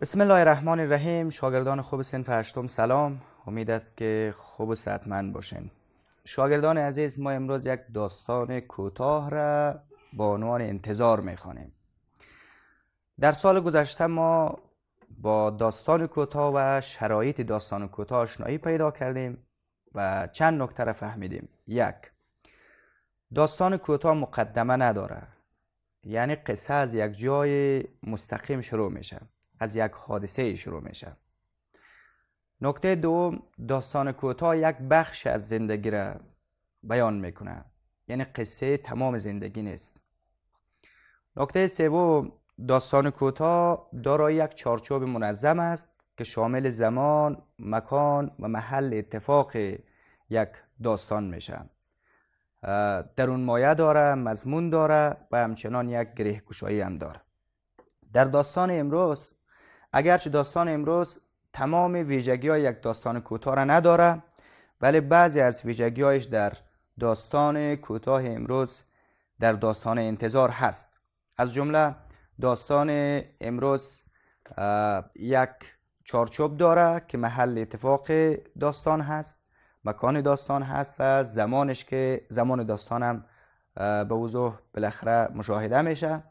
بسم الله الرحمن الرحیم شاگردان خوب سنف هشتم سلام امید است که خوب و صحتمند باشین شاگردان عزیز ما امروز یک داستان کوتاه را با عنوان انتظار میخوانیم در سال گذشته ما با داستان کوتاه و شرایط داستان کوتاه آشنایی پیدا کردیم و چند نکته را فهمیدیم یک داستان کوتاه مقدمه نداره یعنی قصه از یک جای مستقیم شروع میشه از یک حادثه شروع میشه نکته دوم داستان کوتاه یک بخش از زندگی را بیان میکنه یعنی قصه تمام زندگی نیست نکته سوم داستان کوتاه دارای یک چارچوب منظم است که شامل زمان، مکان و محل اتفاق یک داستان میشه در مایه داره، مضمون داره و همچنان یک گره کشایی هم داره در داستان امروز اگرچه داستان امروز تمام ویژگی های یک داستان کوتاه را نداره ولی بعضی از ویژگی هایش در داستان کوتاه امروز در داستان انتظار هست از جمله داستان امروز یک چارچوب داره که محل اتفاق داستان هست مکان داستان هست و زمانش که زمان داستانم به وضوح بالاخره مشاهده میشه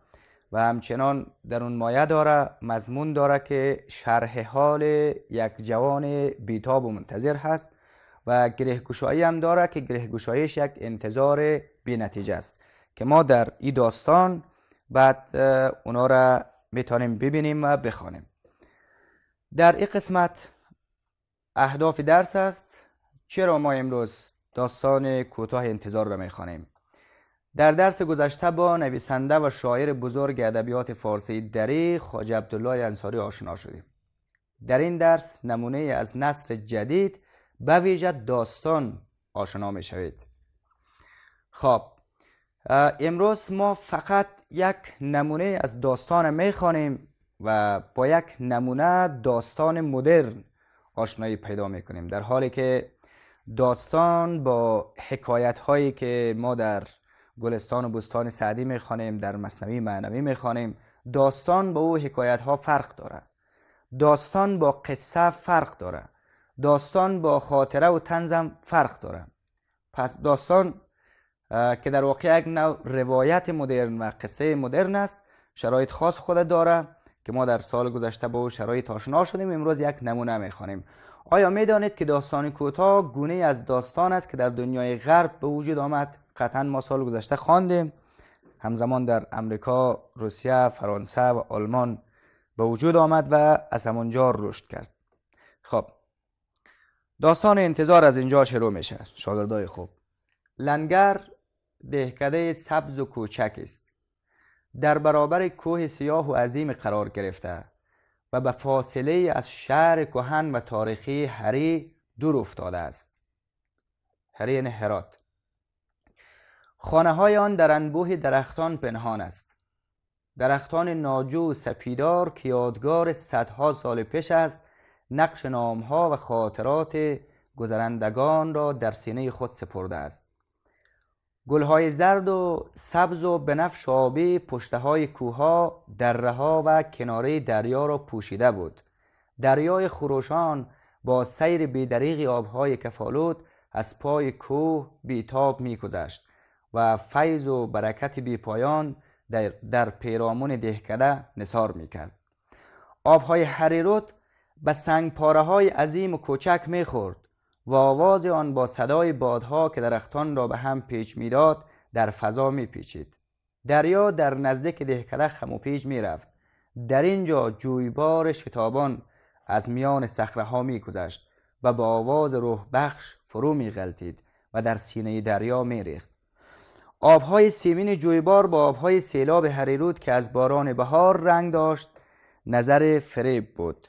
و همچنان در اون مایه داره مضمون داره که شرح حال یک جوان بیتاب و منتظر هست و گرهگشایی هم داره که گرهگشاییش یک انتظار بی نتیجه است که ما در این داستان بعد اونا را میتونیم ببینیم و بخوانیم در این قسمت اهداف درس است چرا ما امروز داستان کوتاه انتظار را میخوانیم در درس گذشته با نویسنده و شاعر بزرگ ادبیات فارسی دری خواجه عبدالله انصاری آشنا شدیم در این درس نمونه از نصر جدید به ویژه داستان آشنا می شوید خب امروز ما فقط یک نمونه از داستان می خوانیم و با یک نمونه داستان مدرن آشنایی پیدا می کنیم در حالی که داستان با حکایت هایی که ما در گلستان و بستان سعدی میخوانیم در مصنوی معنوی میخوانیم داستان با او حکایت ها فرق داره داستان با قصه فرق داره داستان با خاطره و تنزم فرق داره پس داستان که در واقع یک نوع روایت مدرن و قصه مدرن است شرایط خاص خود داره که ما در سال گذشته با او شرایط آشنا شدیم امروز یک نمونه میخوانیم آیا می دانید که داستان کوتاه گونه از داستان است که در دنیای غرب به وجود آمد قطعا ما سال گذشته خواندیم همزمان در امریکا، روسیه، فرانسه و آلمان به وجود آمد و از همانجا رشد کرد خب داستان انتظار از اینجا شروع میشه شاگردای خوب لنگر دهکده سبز و کوچک است در برابر کوه سیاه و عظیم قرار گرفته و به فاصله از شهر کهن و تاریخی هری دور افتاده است هری یعنی هرات خانه های آن در انبوه درختان پنهان است درختان ناجو و سپیدار که یادگار صدها سال پیش است نقش نامها و خاطرات گذرندگان را در سینه خود سپرده است گلهای زرد و سبز و بنفش آبی پشته های کوها دره ها و کناره دریا را پوشیده بود دریای خروشان با سیر بیدریقی آبهای کفالوت از پای کوه بیتاب میگذشت و فیض و برکت بیپایان در, در پیرامون دهکده می میکرد آبهای حریروت به سنگ پاره های عظیم و کوچک میخورد و آواز آن با صدای بادها که درختان را به هم پیچ میداد در فضا پیچید دریا در نزدیک دهکده خم و پیچ میرفت در اینجا جویبار شتابان از میان صخره ها میگذشت و با آواز روح بخش فرو غلطید و در سینه دریا میریخت آبهای سیمین جویبار با آبهای سیلاب هریرود که از باران بهار رنگ داشت نظر فریب بود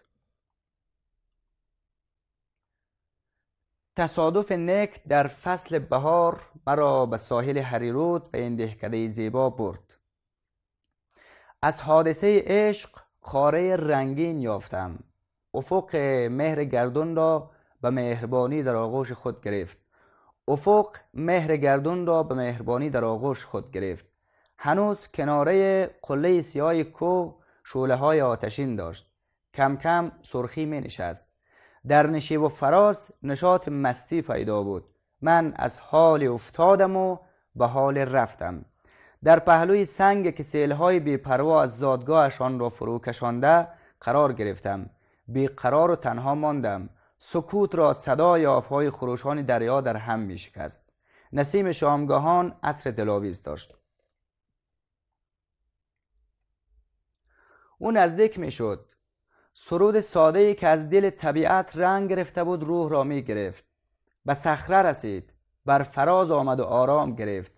تصادف نک در فصل بهار مرا به ساحل حریرود و این دهکده زیبا برد از حادثه عشق خاره رنگین یافتم افق مهر گردون را به مهربانی در آغوش خود گرفت افق مهر گردون را به مهربانی در آغوش خود گرفت هنوز کناره قله سیاه کو شعله های آتشین داشت کم کم سرخی می نشست در نشیب و فراز نشاط مستی پیدا بود من از حال افتادم و به حال رفتم در پهلوی سنگ که سیلهای بیپروا از زادگاهشان را فرو کشانده قرار گرفتم بیقرار و تنها ماندم سکوت را صدای آبهای خروشان دریا در هم می شکست نسیم شامگاهان عطر دلاویز داشت او نزدیک می شد سرود ساده ای که از دل طبیعت رنگ گرفته بود روح را می گرفت به صخره رسید بر فراز آمد و آرام گرفت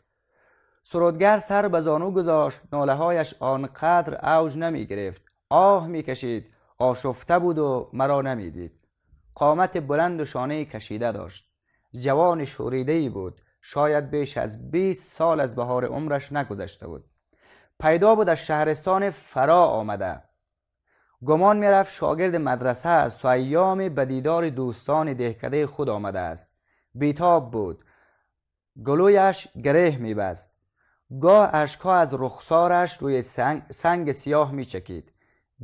سرودگر سر به زانو گذاشت ناله هایش آنقدر اوج نمی گرفت آه می کشید آشفته بود و مرا نمیدید قامت بلند و شانه کشیده داشت جوان شوریده ای بود شاید بیش از 20 سال از بهار عمرش نگذشته بود پیدا بود از شهرستان فرا آمده گمان میرفت شاگرد مدرسه است و ایام بدیدار دوستان دهکده خود آمده است بیتاب بود گلویش گره میبست گاه اشکا از رخسارش روی سنگ, سنگ سیاه میچکید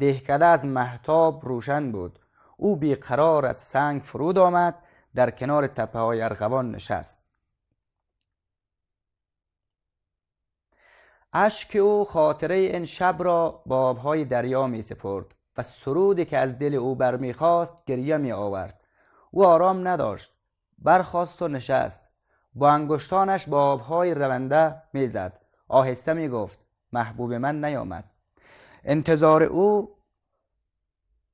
دهکده از محتاب روشن بود او بیقرار از سنگ فرود آمد در کنار تپه های ارغوان نشست اشک او خاطره این شب را با دریا می و سرودی که از دل او برمیخواست گریه می آورد او آرام نداشت برخواست و نشست با انگشتانش با آبهای رونده میزد آهسته می گفت محبوب من نیامد انتظار او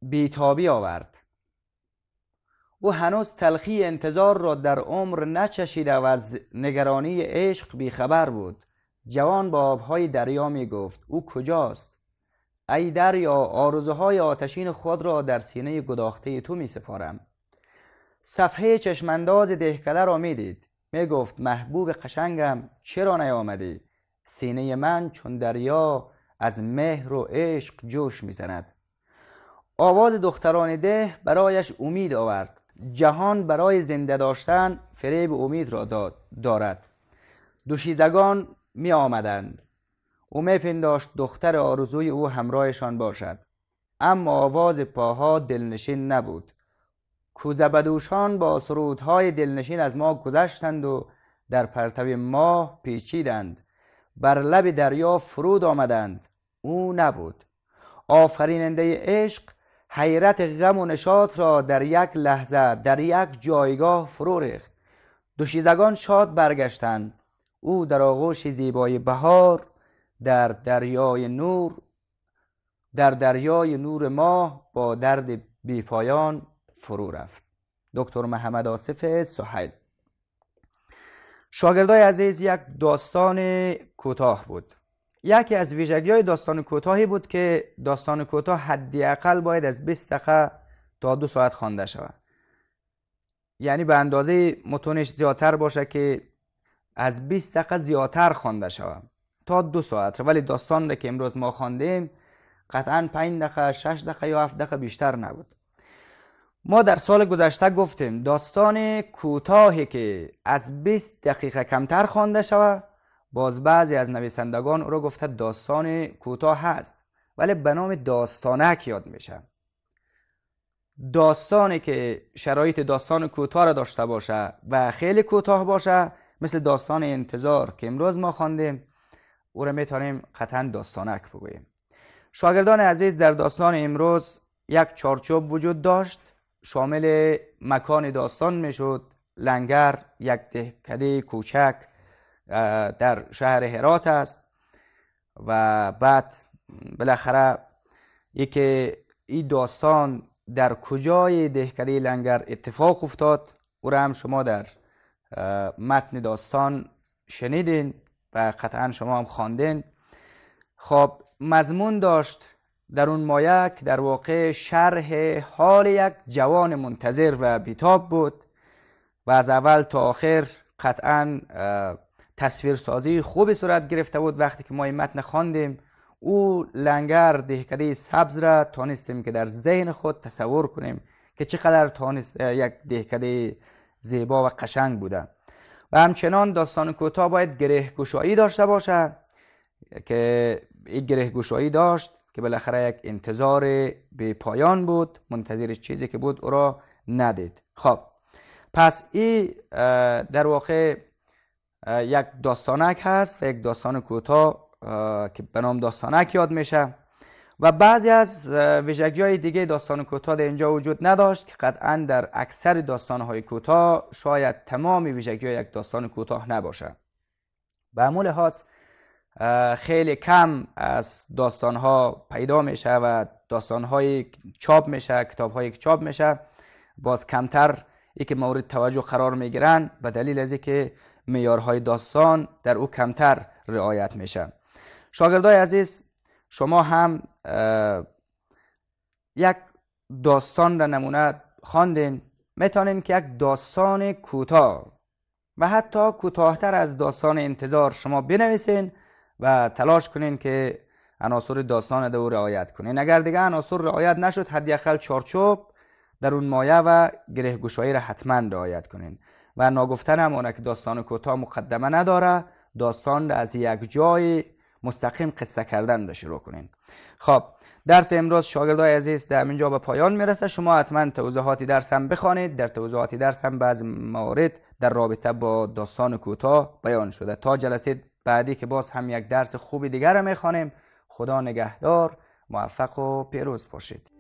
بیتابی آورد او هنوز تلخی انتظار را در عمر نچشیده و از نگرانی عشق بیخبر بود جوان با آبهای دریا می گفت او کجاست ای دریا آرزوهای آتشین خود را در سینه گداخته تو می سپارم صفحه چشمنداز دهکده را می دید می گفت محبوب قشنگم چرا نیامدی سینه من چون دریا از مهر و عشق جوش می زند آواز دختران ده برایش امید آورد جهان برای زنده داشتن فریب امید را داد دارد دوشیزگان می آمدند او میپنداشت دختر آرزوی او همراهشان باشد اما آواز پاها دلنشین نبود کوزبدوشان با سرودهای دلنشین از ما گذشتند و در پرتو ماه پیچیدند بر لب دریا فرود آمدند او نبود آفریننده عشق حیرت غم و نشاط را در یک لحظه در یک جایگاه فرو ریخت دوشیزگان شاد برگشتند او در آغوش زیبای بهار در دریای نور در دریای نور ماه با درد بیپایان فرو رفت دکتر محمد آصف سحیل شاگردای عزیز یک داستان کوتاه بود یکی از ویژگی های داستان کوتاهی بود که داستان کوتاه حداقل باید از 20 دقیقه تا دو ساعت خوانده شود یعنی به اندازه متونش زیادتر باشه که از 20 دقیقه زیادتر خوانده شود تا دو ساعت ولی داستان که امروز ما خواندیم قطعا 5 دقیقه شش دقیقه یا هفت دقیقه بیشتر نبود ما در سال گذشته گفتیم داستان کوتاهی که از 20 دقیقه کمتر خوانده شود باز بعضی از نویسندگان او را گفته داستان کوتاه هست ولی به نام داستانک یاد میشه داستانی که شرایط داستان کوتاه را داشته باشه و خیلی کوتاه باشه مثل داستان انتظار که امروز ما خواندیم او را میتونیم قطعا داستانک بگوییم شاگردان عزیز در داستان امروز یک چارچوب وجود داشت شامل مکان داستان میشد لنگر یک دهکده کوچک در شهر هرات است و بعد بالاخره یکی این داستان در کجای دهکده لنگر اتفاق افتاد او را هم شما در متن داستان شنیدین و قطعا شما هم خواندین خب مضمون داشت در اون مایک در واقع شرح حال یک جوان منتظر و بیتاب بود و از اول تا آخر قطعا تصویرسازی خوبی صورت گرفته بود وقتی که ما این متن خواندیم او لنگر دهکده سبز را تانستیم که در ذهن خود تصور کنیم که چقدر تانست یک دهکده زیبا و قشنگ بوده و همچنان داستان کوتاه باید گره گشایی داشته باشد که این گره گشایی داشت که بالاخره یک انتظار به پایان بود منتظر چیزی که بود او را ندید خب پس این در واقع یک داستانک هست و یک داستان کوتاه که به نام داستانک یاد میشه و بعضی از ویژگی های دیگه داستان کوتاه در اینجا وجود نداشت که قطعا در اکثر داستان های کوتاه شاید تمام ویژگی های یک داستان کوتاه نباشه به همون لحاظ خیلی کم از داستان ها پیدا میشه و داستان های چاپ میشه کتاب های چاپ میشه باز کمتر ای که مورد توجه قرار میگیرن به دلیل از که معیارهای داستان در او کمتر رعایت میشه شاگردای عزیز شما هم یک داستان را نمونه خواندین میتونین که یک داستان کوتاه و حتی کوتاهتر از داستان انتظار شما بنویسین و تلاش کنین که عناصر داستان دو رعایت کنین اگر دیگه عناصر رعایت نشد حداقل چارچوب در اون مایه و گره گشایی را حتما رعایت کنین و ناگفته نمونه که داستان کوتاه مقدمه نداره داستان را از یک جای مستقیم قصه کردن رو شروع کنین خب درس امروز شاگردای عزیز در اینجا به پایان میرسه شما حتما توضیحاتی درس هم بخوانید در توضیحاتی درس هم بعض موارد در رابطه با داستان کوتاه بیان شده تا جلسه بعدی که باز هم یک درس خوبی دیگر رو میخوانیم خدا نگهدار موفق و پیروز باشید